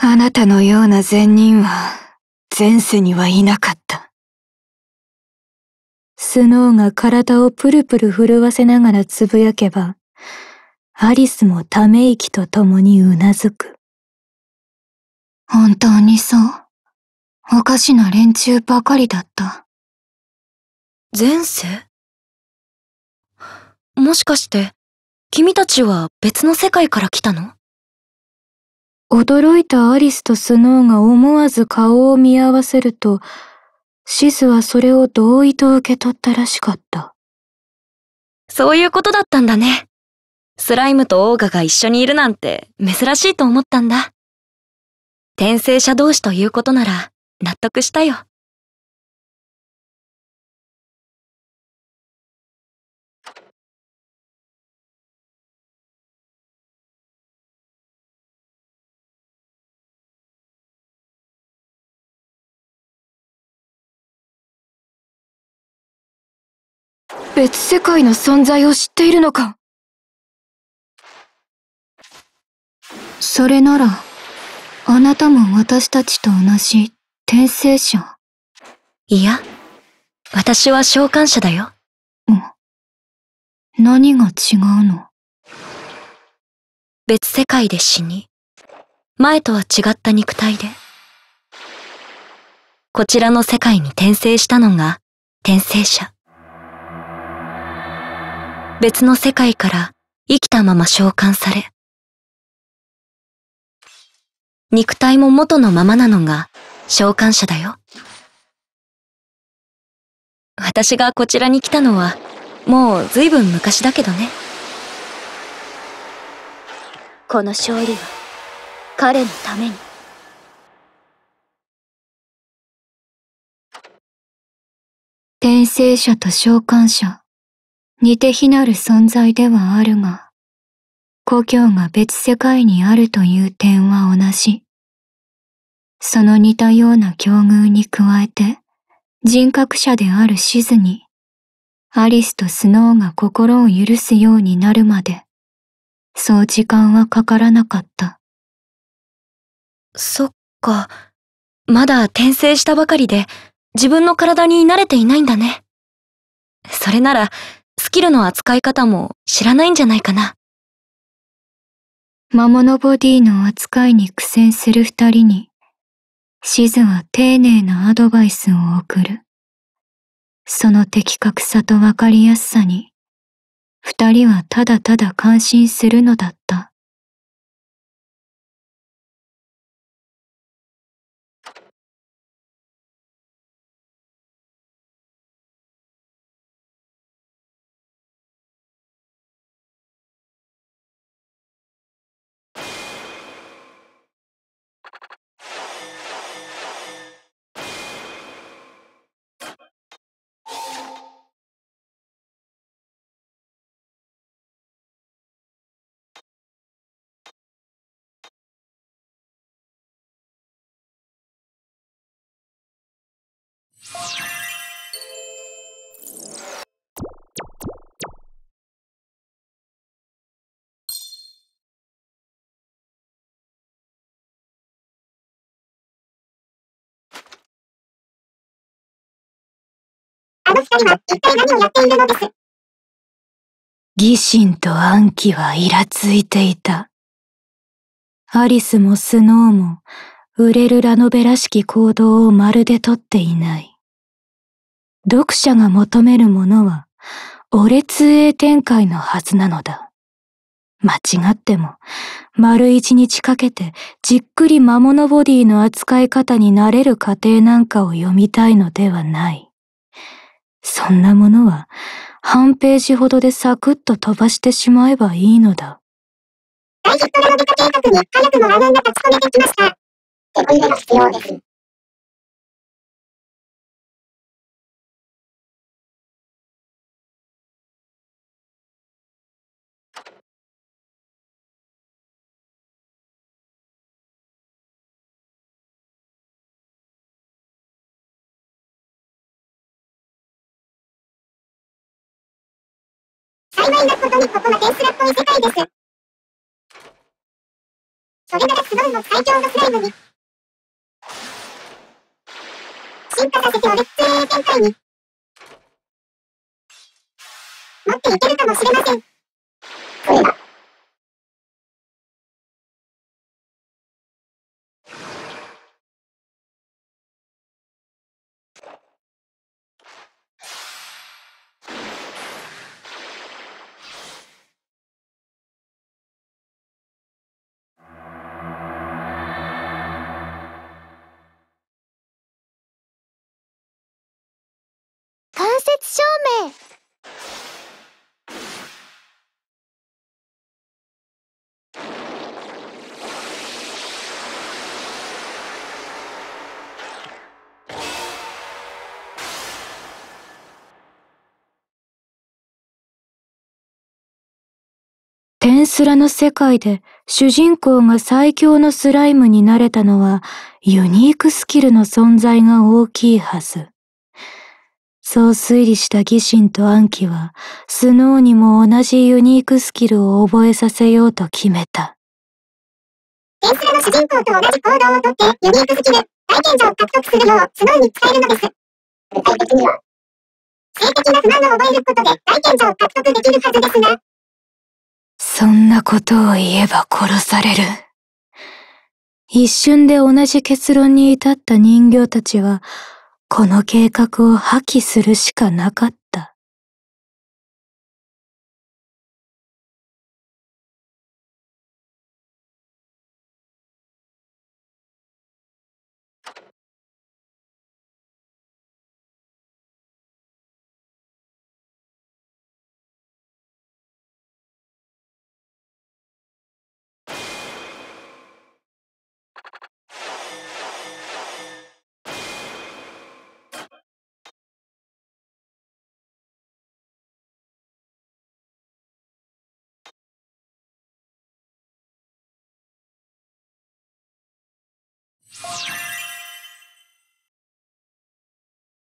あなたのような善人は、前世にはいなかった。スノーが体をプルプル震わせながらつぶやけば、アリスもため息と共にうなずく。本当にそう。おかしな連中ばかりだった。前世もしかして、君たちは別の世界から来たの驚いたアリスとスノーが思わず顔を見合わせると、シズはそれを同意と受け取ったらしかった。そういうことだったんだね。スライムとオーガが一緒にいるなんて珍しいと思ったんだ。転生者同士ということなら納得したよ。別世界の存在を知っているのかそれなら、あなたも私たちと同じ転生者。いや、私は召喚者だよ。何が違うの別世界で死に、前とは違った肉体で、こちらの世界に転生したのが転生者。別の世界から生きたまま召喚され、肉体も元のままなのが召喚者だよ。私がこちらに来たのは、もう随分昔だけどね。この勝利は、彼のために。転生者と召喚者。似て非なる存在ではあるが、故郷が別世界にあるという点は同じ。その似たような境遇に加えて、人格者であるシズに、アリスとスノーが心を許すようになるまで、そう時間はかからなかった。そっか。まだ転生したばかりで、自分の体に慣れていないんだね。それなら、スキルの扱い方も知らないんじゃないかな。魔物ボディの扱いに苦戦する二人に、シズは丁寧なアドバイスを送る。その的確さとわかりやすさに、二人はただただ感心するのだった。人一体何をやっているのです疑心と暗鬼はイラついていた。アリスもスノーも、売れるラノベらしき行動をまるでとっていない。読者が求めるものは、俺通営展開のはずなのだ。間違っても、丸一日かけてじっくり魔物ボディの扱い方に慣れる過程なんかを読みたいのではない。そんなものは半ページほどでサクッと飛ばしてしまえばいいのだ。大ヒットラノベ化計画に早くも穴が立ち込めてきました。手こ入れが必要です。曖昧なことにここは天スラっぽい世界です。それならスノいも最強のスライムに。進化させておれっつ展開に。持っていけるかもしれません。これは。接ン明スラの世界で主人公が最強のスライムになれたのはユニークスキルの存在が大きいはず。そう推理した義心と暗記は、スノーにも同じユニークスキルを覚えさせようと決めた。スラの主人公と同じ行動をとって、ユニークスキル、大賢者を獲得するよう、スノーに伝えるのです。具体的には、性的な不満を覚えることで大賢者を獲得できるはずですが。そんなことを言えば殺される。一瞬で同じ結論に至った人形たちは、この計画を破棄するしかなかっ